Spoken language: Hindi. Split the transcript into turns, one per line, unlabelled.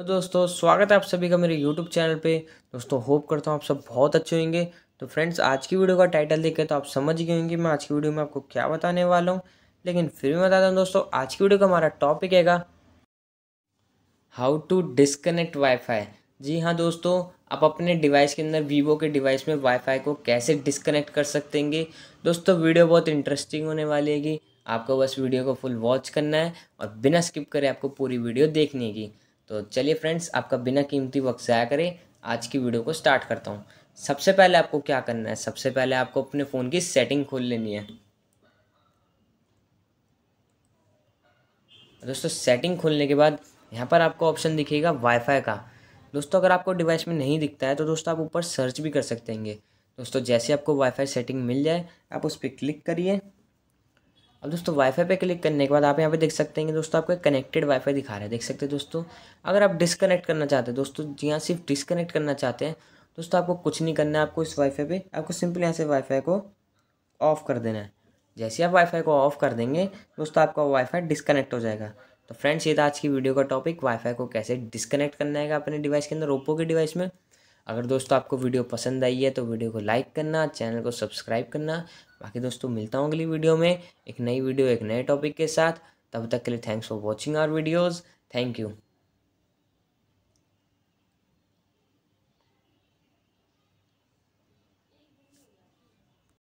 तो दोस्तों स्वागत है आप सभी का मेरे यूट्यूब चैनल पे दोस्तों होप करता हूँ आप सब बहुत अच्छे होंगे तो फ्रेंड्स आज की वीडियो का टाइटल देखें तो आप समझ गए होंगे मैं आज की वीडियो में आपको क्या बताने वाला हूँ लेकिन फिर भी बताता हूँ दोस्तों आज की वीडियो का हमारा टॉपिक हैगा हाउ टू डिसकनेक्ट वाईफाई जी हाँ दोस्तों आप अपने डिवाइस के अंदर वीवो के डिवाइस में वाईफाई को कैसे डिसकनेक्ट कर सकते हैं दोस्तों वीडियो बहुत इंटरेस्टिंग होने वाली हैगी आपको बस वीडियो को फुल वॉच करना है और बिना स्किप करे आपको पूरी वीडियो देखने की तो चलिए फ्रेंड्स आपका बिना कीमती वक्त ज़ाया करें आज की वीडियो को स्टार्ट करता हूँ सबसे पहले आपको क्या करना है सबसे पहले आपको अपने फ़ोन की सेटिंग खोल लेनी है दोस्तों सेटिंग खोलने के बाद यहाँ पर आपको ऑप्शन दिखेगा वाईफाई का दोस्तों अगर आपको डिवाइस में नहीं दिखता है तो दोस्तों आप ऊपर सर्च भी कर सकते हैं दोस्तों जैसे आपको वाईफाई सेटिंग मिल जाए आप उस पर क्लिक करिए अब दोस्तों वाईफाई पे क्लिक करने के बाद आप यहाँ पे देख सकते हैं कि दोस्तों आपको कनेक्टेड वाईफाई दिखा रहा है देख सकते हैं दोस्तों अगर आप डिसकनेक्ट करना चाहते हैं दोस्तों जी हाँ सिर्फ डिसकनेक्ट करना चाहते हैं दोस्तों आपको कुछ नहीं करना है आपको इस वाईफाई पे आपको सिंपल यहाँ से वाईफाई को ऑफ़ कर देना है जैसे आप वाईफाई को ऑफ़ कर देंगे दोस्तों आपका वाईफाई डिसकनेक्ट हो जाएगा तो फ्रेंड्स ये था आज की वीडियो का टॉपिक वाईफाई को कैसे डिसकनेक्ट करना है अपने डिवाइस के अंदर ओप्पो के डिवाइस में अगर दोस्तों आपको वीडियो पसंद आई है तो वीडियो को लाइक करना चैनल को सब्सक्राइब करना बाकी दोस्तों मिलता हूँ अगली वीडियो में एक नई वीडियो एक नए टॉपिक के साथ तब तक के लिए thanks for watching our videos thank you